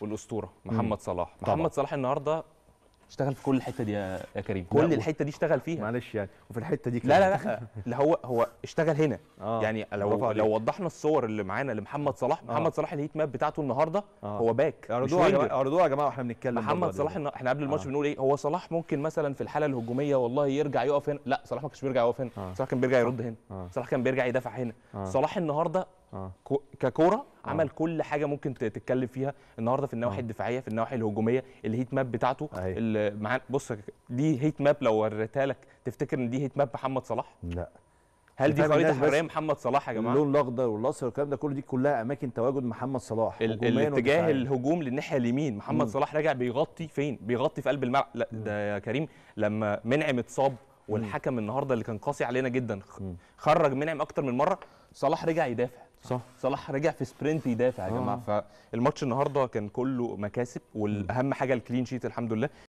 والاسطوره محمد صلاح طبعا. محمد صلاح النهارده اشتغل في كل الحته دي يا كريم كل الحته دي اشتغل فيها معلش يعني وفي الحته دي لا لا لا اللي هو هو اشتغل هنا آه. يعني لو لو وضحنا الصور اللي معانا لمحمد صلاح محمد آه. صلاح الهيت ماب بتاعته النهارده آه. هو باك اردوها اردوها يا جماعه واحنا بنتكلم محمد صلاح إن احنا قبل الماتش آه. بنقول ايه هو صلاح ممكن مثلا في الحاله الهجوميه والله يرجع يقف هنا لا صلاح ما كانش بيرجع يقف هنا آه. صلاح كان بيرجع يرد هنا آه. صلاح كان بيرجع يدافع هنا آه. صلاح النهارده آه. ككوره عمل آه. كل حاجه ممكن تتكلم فيها النهارده في النواحي آه. الدفاعيه في النواحي الهجوميه الهيت ماب بتاعته معاه بص دي هيت ماب لو وريتها لك تفتكر ان دي هيت ماب محمد صلاح لا هل دي خريطه حراريه محمد صلاح يا جماعه اللون الاخضر والاصفر والكلام ده كله دي كلها اماكن تواجد محمد صلاح الاتجاه الهجوم للناحيه اليمين محمد مم. صلاح راجع بيغطي فين بيغطي في قلب الملعب لا ده يا كريم لما منعم اتصاب والحكم النهارده اللي كان قاسي علينا جدا خرج منعم اكتر من مره صلاح رجع يدافع صح صلاح رجع في سبرنت يدافع يا جماعه آه. فالماتش النهارده كان كله مكاسب والاهم حاجه الكلين شيت الحمد لله